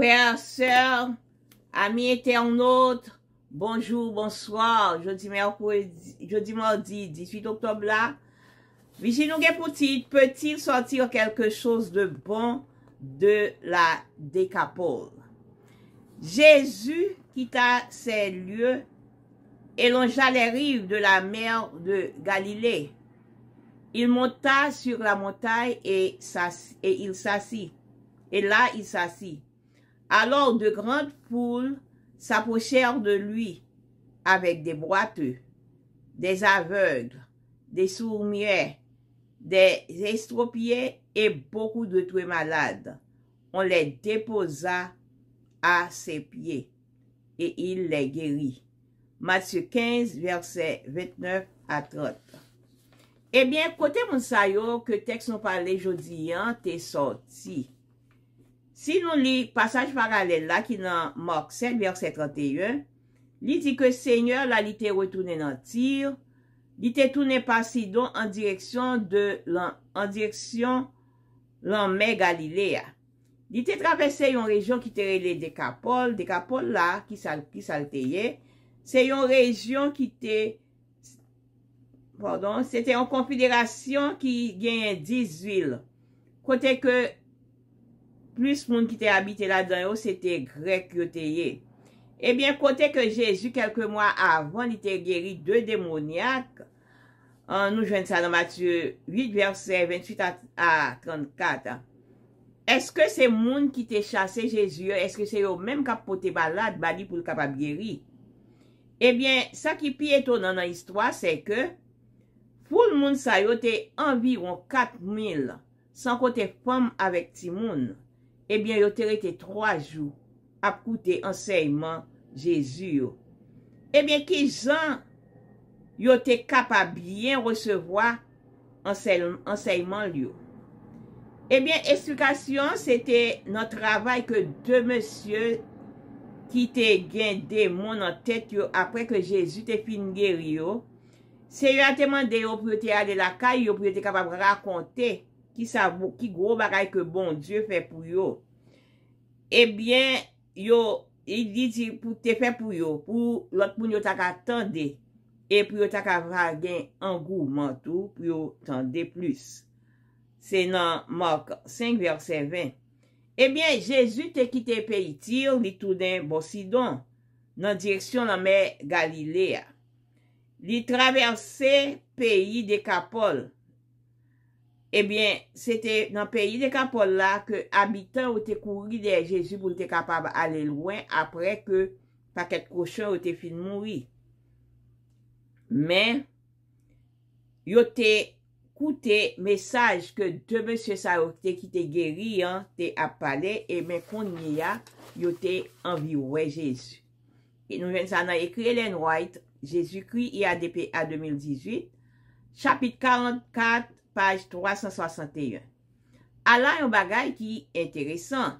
Frères, sœurs, amis éternautes, bonjour, bonsoir, jeudi mercredi, jeudi mardi, 18 octobre là. Vigile peut-il sortir quelque chose de bon de la décapole? Jésus quitta ces lieux et longea les rives de la mer de Galilée. Il monta sur la montagne et, et il s'assit. Et là, il s'assit. Alors de grande poule sa pocher de lui, avek de broate, de aveug, de sourmier, de estropier, e beaucoup de toué malade. On le deposa a se piye, e il le geri. Matse 15, verset 29, atrot. Ebyen, eh kote moun sayo, ke tek son pale jodi yan, te soti. Si nou li pasaj paralel la ki nan Mark 7, verset 31, li di ke seigneur la li te retounen an tir, li te tounen pasidon an direksyon de lan, an direksyon lan me Galilea. Li te travesse yon rejyon ki te rele de Kapol, de Kapol la ki salteye, se yon rejyon ki te, pardon, se te yon konfiderasyon ki gen 10 zil. Kote ke plus moun ki te abite la dan yo, se te grek yo te ye. Ebyen, kote ke Jezu kelke mwa avan li te geri de demoniak, nou jwen sa nan Matthew 8, verset 28 a 34, eske se moun ki te chase Jezu yo, eske se yo menm kap po te balad, badi pou l kapab geri? Ebyen, sa ki pi eto nan an istwa, se ke, pou l moun sa yo te environ 4 mil, san kote fom avek ti moun. Ebyen, yo terete 3 jou ap koute enseyman Jezu yo. Ebyen, ki jan yo te kapab liyen resevoa enseyman liyo. Ebyen, esplikasyon, se te nan travay ke 2 monsye ki te gen de mon an tet yo apre ke Jezu te fin geryo. Se yo ateman de yo pou yo te ale lakay, yo pou yo te kapab rakonte. ki gro bagay ke bon Diyo fe pou yo, ebyen, eh yo, i di di pou te fe pou yo, pou lakpoun yo taka tende, e pou yo taka vagen an gou mantou, pou yo tende plus. Se nan Mok 5, verset 20. Ebyen, Jezu te kite pe itir, li tou den Bosidon, nan direksyon nan me Galilea. Li traverse peyi de Kapol, Ebyen, eh se te nan peyi de Kampolla ke abitan ou te kouri de Jezu pou te kapab ale lwen apre ke paket kosho ou te fin mouri. Men, yo te koute mesaj ke de M. Sarote ki te geri an, te apale, e men konye ya, yo te anviwe Jezu. Ki nou ven sa nan ekri Elen White, Jezu kri ya depi a 2018, chapit 44, Paj 361. A la yon bagay ki interesant.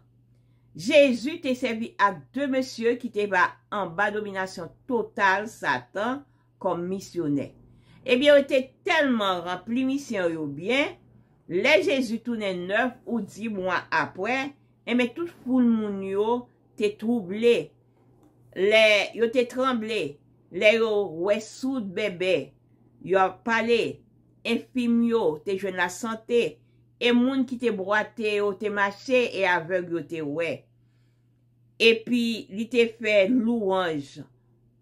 Jezu te servi ap de monsye ki te va an ba dominasyon total satan kom misyonen. Eh e bi yo te telman rampli misyon yo bien. Le jezu toune 9 ou 10 moun apwen. E me tout foun moun yo te trouble. Yo te tremble. Le yo wesout bebe. Yo pale. Enfim yo, te jen la sante, E moun ki te broate yo, te mache, E aveg yo, te we. E pi, li te fe lou anj,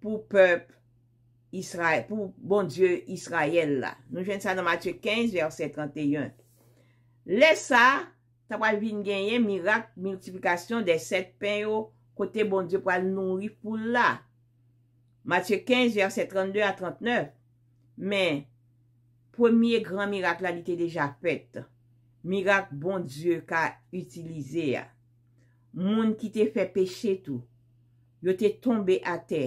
Pou pep, Pou bon dieu Israel la. Nou jen sa nan Matyeu 15, verset 31. Le sa, Ta wal vin genye, Mirak, Miltifikasyon de set pen yo, Kote bon dieu wal nouri pou la. Matyeu 15, verset 32 a 39. Men, premier gran mirak la li te deja fèt. Mirak bon Diyo ka utilize. Moun ki te fè peche tou. Yo te tombe a te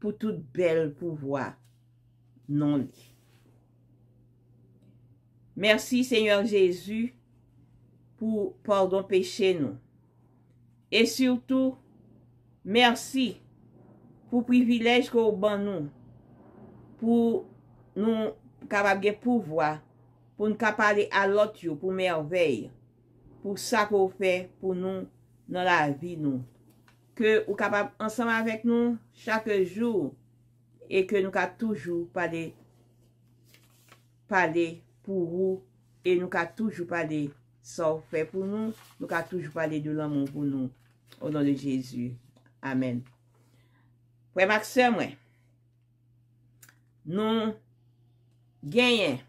pou tout bel pouvoi. Non li. Mersi, Seigneur Jezu, pou pardon peche nou. Et surtout, mersi pou privilej kou ban nou. Pou nou Ou kapap ge pou vwa. Pou nou ka pale alot yo. Pou mè yon vey. Pou sa pou fè pou nou. Nan la vi nou. Ke ou kapap ansama avèk nou. Chak jou. E ke nou ka toujou pale. Pale pou ou. E nou ka toujou pale. Sa ou fè pou nou. Nou ka toujou pale. Doulan moun pou nou. O don de Jezou. Amen. Pou e makse mwen. Nou nou. Genye,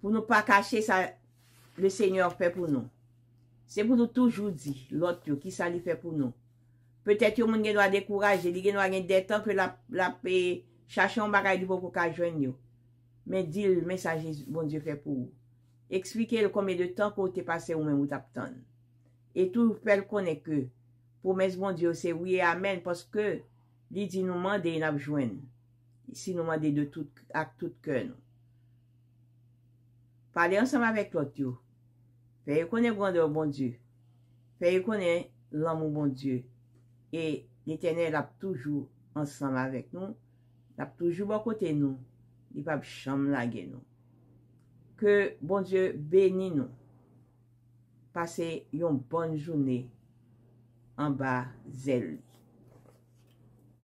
pou nou pa kache sa le Seigneur fe pou nou. Se pou nou toujou di, lot yo, ki sa li fe pou nou. Petet yo moun genwa dekouraje, li genwa gen detan ke la pe chache yon bagay li pou pou ka jwen yo. Men di l mensaje bon Diyo fe pou ou. Eksplike l kome de tan pou te pase ou men mout ap tan. E tou fel konen ke. Pou mens bon Diyo se wye amen, poske li di nou mande yon ap jwen. Si nou mande ak tout ke nou. Pade ansam avèk lòt yo. Fè yò konè gwan de w bon Diyo. Fè yò konè lòm w bon Diyo. E l'Etenè lap toujou ansam avèk nou. Lap toujou bò kote nou. Li pap chanm lage nou. Ke bon Diyo beni nou. Pase yon bon jounè. An ba zèlou.